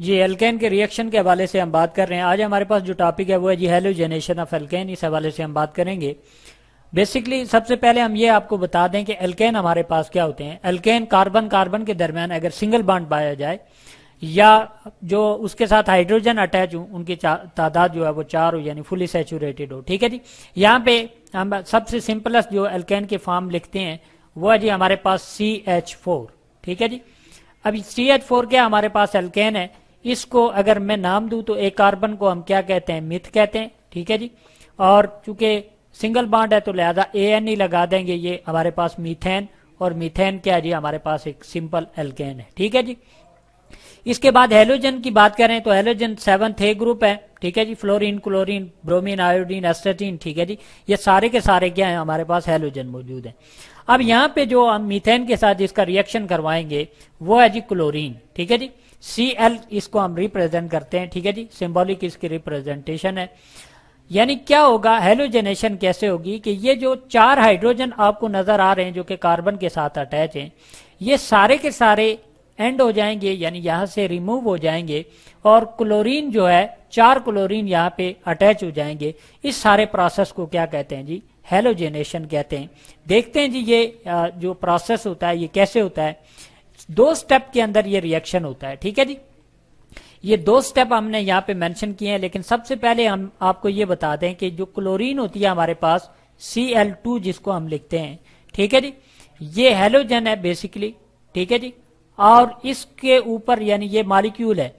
जी alkene के reaction के हवाले से हम बात कर रहे हैं आज हमारे पास जो टॉपिक है वो है जी हेलोजेनेशन ऑफ एल्केन इस हवाले से हम बात करेंगे बेसिकली सबसे पहले हम ये आपको बता दें कि एल्केन हमारे पास क्या होते हैं एल्केन कार्बन कार्बन के दरमियान अगर सिंगल बांड पाया जाए या जो उसके साथ हाइड्रोजन अटैच हो उनकी तादाद जो है वो चार हो यानी फुली सेचूरेटेड हो ठीक है जी यहाँ पे हम सबसे सिंपलेस्ट जो एल्केन के फॉर्म लिखते हैं वो है जी हमारे पास सी एच फोर ठीक है जी अभी सी एच फोर क्या हमारे पास एल्केन है इसको अगर मैं नाम दूं तो एक कार्बन को हम क्या कहते हैं मिथ कहते हैं ठीक है जी और चूंकि सिंगल बाड है तो लिहाजा ए एन ही लगा देंगे ये हमारे पास मीथेन और मीथेन क्या जी हमारे पास एक सिंपल एल्केन है ठीक है जी इसके बाद हेलोजन की बात करें तो हेलोजन सेवन थे ग्रुप है ठीक है जी fluorine chlorine bromine iodine astatine ठीक है जी ये सारे के सारे क्या है हमारे पास हेलोजन मौजूद है अब यहाँ पे जो हम मीथेन के साथ इसका रिएक्शन करवाएंगे वो है जी क्लोरीन ठीक है जी सी एल इसको हम रिप्रेजेंट करते हैं ठीक है जी सिंबॉलिक इसकी रिप्रेजेंटेशन है यानी क्या होगा हेलोजेनेशन कैसे होगी कि ये जो चार हाइड्रोजन आपको नजर आ रहे हैं जो कि कार्बन के साथ अटैच हैं ये सारे के सारे एंड हो जाएंगे यानी यहाँ से रिमूव हो जाएंगे और क्लोरीन जो है चार क्लोरीन यहाँ पे अटैच हो जाएंगे इस सारे प्रोसेस को क्या कहते हैं जी हेलोजेनेशन कहते हैं देखते हैं जी ये जो प्रोसेस होता है ये कैसे होता है दो स्टेप के अंदर ये रिएक्शन होता है ठीक है जी ये दो स्टेप हमने यहाँ पे मेंशन किए हैं लेकिन सबसे पहले हम आपको ये बता दें कि जो क्लोरीन होती है हमारे पास Cl2 जिसको हम लिखते हैं ठीक है जी ये हेलोजन है बेसिकली ठीक है जी और इसके ऊपर यानी ये मालिक्यूल है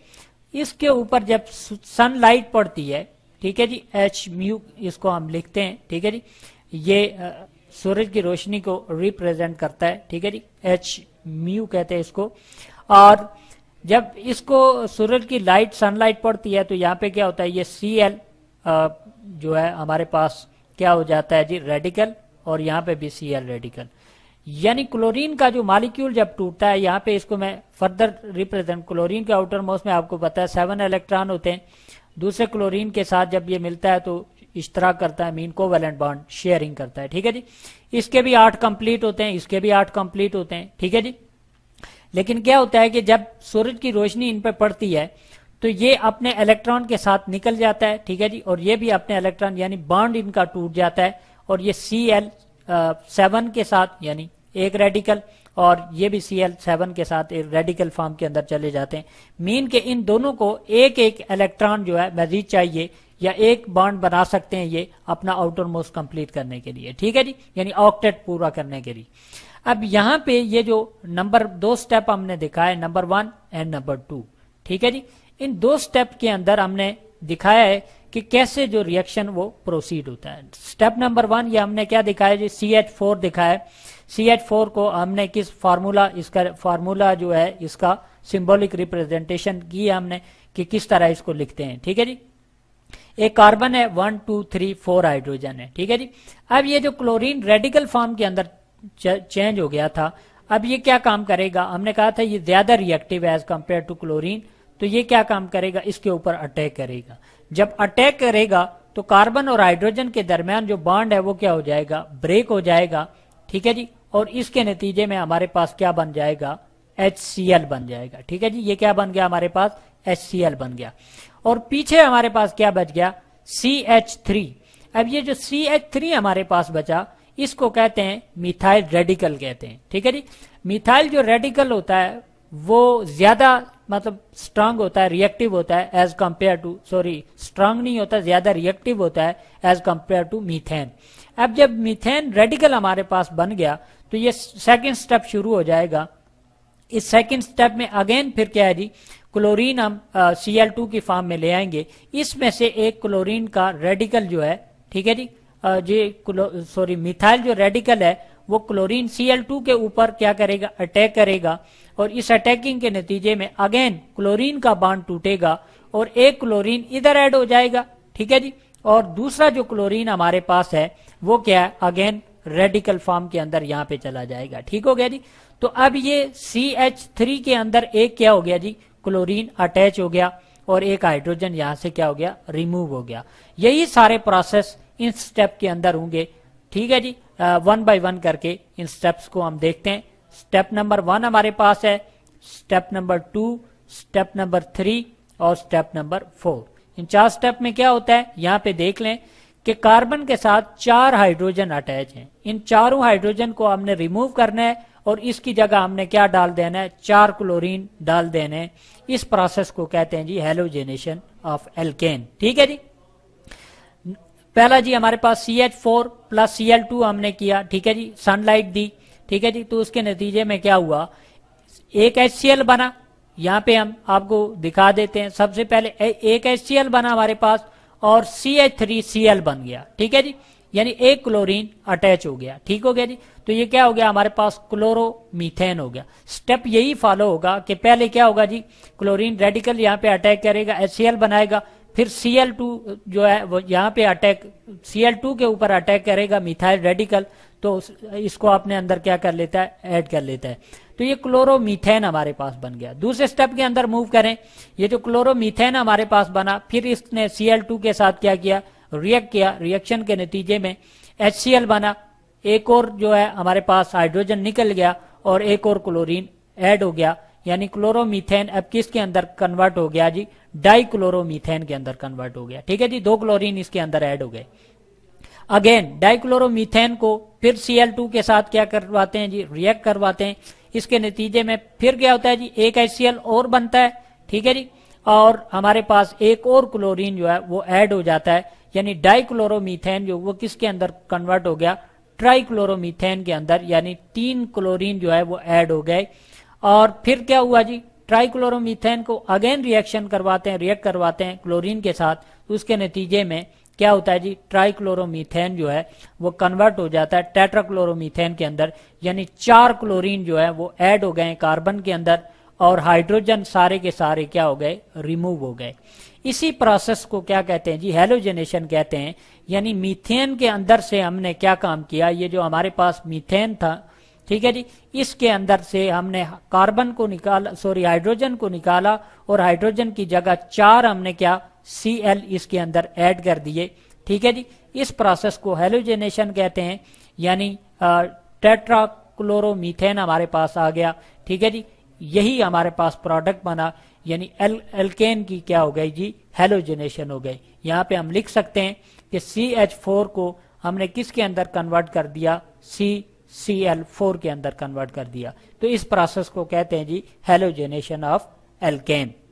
इसके ऊपर जब सनलाइट पड़ती है ठीक है जी एच म्यू इसको हम लिखते हैं ठीक है जी ये सूरज की रोशनी को रिप्रेजेंट करता है ठीक है जी एच म्यू कहते हैं इसको और जब इसको सूरज की लाइट सनलाइट पड़ती है तो यहाँ पे क्या होता है ये सी एल जो है हमारे पास क्या हो जाता है जी रेडिकल और यहाँ पे भी सी एल रेडिकल यानी क्लोरीन का जो मालिक्यूल जब टूटता है यहाँ पे इसको मैं फर्दर रिप्रेजेंट क्लोरीन के आउटर मोस्ट में आपको पता है सेवन इलेक्ट्रॉन होते हैं दूसरे क्लोरीन के साथ जब ये मिलता है तो इश्तराक करता है मीन कोवेलेंट बॉन्ड शेयरिंग करता है ठीक है जी इसके भी आठ कंप्लीट होते हैं इसके भी आठ कंप्लीट होते हैं ठीक है जी लेकिन क्या होता है कि जब सूरज की रोशनी इन पर पड़ती है तो ये अपने इलेक्ट्रॉन के साथ निकल जाता है ठीक है जी और ये भी अपने इलेक्ट्रॉन यानी बॉन्ड इनका टूट जाता है और ये सी एल सेवन के साथ यानी एक रेडिकल और ये भी सी एल सेवन के साथ एक रेडिकल फॉर्म के अंदर चले जाते हैं मीन के इन दोनों को एक एक इलेक्ट्रॉन जो है मजीद चाहिए या एक बॉन्ड बना सकते हैं ये अपना आउटर मोस्ट कंप्लीट करने के लिए ठीक है जी यानी ऑक्टेट पूरा करने के लिए अब यहाँ पे ये जो नंबर दो स्टेप हमने दिखाया है number one and number two ठीक है जी इन दो स्टेप के अंदर हमने दिखाया है कि कैसे जो रिएक्शन वो प्रोसीड होता है स्टेप नंबर वन ये हमने क्या दिखाया जी सी एच फोर दिखाया सी एच फोर को हमने किस फार्मूला इसका फार्मूला जो है इसका सिंबॉलिक रिप्रेजेंटेशन किया हमने कि किस तरह इसको लिखते हैं ठीक है जी एक कार्बन है one two three four hydrogen है ठीक है जी अब ये जो क्लोरीन रेडिकल फॉर्म के अंदर चेंज हो गया था अब ये क्या काम करेगा हमने कहा था ये ज्यादा रिएक्टिव है एज कम्पेयर टू क्लोरीन तो ये क्या काम करेगा इसके ऊपर अटैक करेगा जब अटैक करेगा तो कार्बन और हाइड्रोजन के दरमियान जो बॉन्ड है वो क्या हो जाएगा ब्रेक हो जाएगा ठीक है जी और इसके नतीजे में हमारे पास क्या बन जाएगा एच बन जाएगा ठीक है जी ये क्या बन गया हमारे पास एच बन गया और पीछे हमारे पास क्या बच गया सी एच थ्री अब ये जो सी एच थ्री हमारे पास बचा इसको कहते हैं मिथाइल रेडिकल कहते हैं ठीक है जी मिथाइल जो रेडिकल होता है वो ज्यादा मतलब स्ट्रांग होता है रिएक्टिव होता है as compare to sorry strong नहीं होता ज्यादा रिएक्टिव होता है एज कंपेयर टू मीथेन अब जब मीथेन रेडिकल हमारे पास बन गया तो ये सेकंड स्टेप शुरू हो जाएगा इस सेकंड स्टेप में अगेन फिर क्या है जी क्लोरीन हम सी एल टू की फॉर्म में ले आएंगे इसमें से एक क्लोरीन का रेडिकल जो है ठीक है जी जी सॉरी मिथाइल जो रेडिकल है वो क्लोरीन सी एल टू के ऊपर क्या करेगा अटैक करेगा और इस अटैकिंग के नतीजे में अगेन क्लोरीन का बांड टूटेगा और एक क्लोरीन इधर ऐड हो जाएगा ठीक है जी और दूसरा जो क्लोरीन हमारे पास है वो क्या है अगेन रेडिकल फॉर्म के अंदर यहाँ पे चला जाएगा ठीक हो गया जी तो अब ये सी एच थ्री के अंदर एक क्या हो गया जी क्लोरीन अटैच हो गया और एक हाइड्रोजन यहां से क्या हो गया रिमूव हो गया यही सारे प्रोसेस इन स्टेप के अंदर होंगे ठीक है जी वन बाय वन करके इन स्टेप्स को हम देखते हैं स्टेप नंबर वन हमारे पास है step number two step number three और स्टेप नंबर फोर इन चार स्टेप में क्या होता है यहाँ पे देख लें कि कार्बन के साथ चार हाइड्रोजन अटैच हैं इन चारों हाइड्रोजन को हमने रिमूव करना है और इसकी जगह हमने क्या डाल देना है चार क्लोरीन डाल देने इस प्रोसेस को कहते हैं जी हेलोजेनेशन ऑफ एल्केन ठीक है जी पहला जी हमारे पास C H four plus C L two हमने किया ठीक है जी सनलाइट दी ठीक है जी तो उसके नतीजे में क्या हुआ एक एच सी एल बना यहाँ पे हम आपको दिखा देते हैं सबसे पहले एक एच सी एल बना हमारे पास और C H three C L बन गया ठीक है जी यानी एक क्लोरीन अटैच हो गया ठीक हो गया जी तो ये क्या हो गया हमारे पास क्लोरोमीथेन हो गया स्टेप यही फॉलो होगा कि पहले क्या होगा जी क्लोरीन रेडिकल यहाँ पे अटैक करेगा एचसीएल बनाएगा फिर Cl2 जो है वो यहाँ पे अटैक Cl2 के ऊपर अटैक करेगा मिथाइल रेडिकल तो इसको अपने अंदर क्या कर लेता है ऐड कर लेता है तो ये क्लोरोमीथेन हमारे पास बन गया दूसरे स्टेप के अंदर मूव करें ये जो क्लोरोमीथेन हमारे पास बना फिर इसने Cl2 के साथ क्या किया रिएक्ट किया रिएक्शन के नतीजे में एच बना एक और जो है हमारे पास हाइड्रोजन निकल गया और एक और क्लोरीन ऐड हो गया यानी क्लोरोमीथेन अब किसके अंदर कन्वर्ट हो गया जी डाई क्लोरोमीथेन के अंदर कन्वर्ट हो गया ठीक है जी दो क्लोरीन इसके अंदर ऐड हो गए अगेन डाइक्लोरोमीथेन को फिर Cl2 के साथ क्या करवाते हैं जी रिएक्ट करवाते हैं इसके नतीजे में फिर क्या होता है जी एक HCl और बनता है ठीक है जी और हमारे पास एक और क्लोरीन जो है वो ऐड हो जाता है यानी डाइक्लोरोमीथेन जो वो किसके अंदर कन्वर्ट हो गया ट्राइक्लोरोमीथेन के अंदर यानी तीन क्लोरीन जो है वो ऐड हो गए और फिर क्या हुआ जी ट्राइक्लोरोमीथेन को अगेन रिएक्शन करवाते हैं रिएक्ट करवाते हैं क्लोरीन के साथ तो उसके नतीजे में क्या होता है जी ट्राइक्लोरोमीथेन जो है वो कन्वर्ट हो जाता है टेट्राक्लोरोमीथेन के अंदर यानी चार क्लोरीन जो है वो ऐड हो गए कार्बन के अंदर और हाइड्रोजन सारे के सारे क्या हो गए रिमूव हो गए इसी प्रोसेस को क्या कहते हैं जी हेलोजेनेशन कहते हैं यानी मीथेन के अंदर से हमने क्या काम किया ये जो हमारे पास मीथेन था ठीक है जी इसके अंदर से हमने कार्बन को निकाला सॉरी हाइड्रोजन को निकाला और हाइड्रोजन की जगह चार हमने क्या सी एल इसके अंदर ऐड कर दिए ठीक है जी इस प्रोसेस को हेलोजेनेशन कहते हैं यानी टेट्राक्लोरोमीथेन हमारे पास आ गया ठीक है जी यही हमारे पास प्रोडक्ट बना यानी एल एल्केन की क्या हो गई जी हेलोजेनेशन हो गई यहाँ पे हम लिख सकते हैं कि सी एच फोर को हमने किसके अंदर कन्वर्ट कर दिया सी सी एल फोर के अंदर कन्वर्ट कर दिया तो इस प्रोसेस को कहते हैं जी हेलोजेनेशन ऑफ एल्केन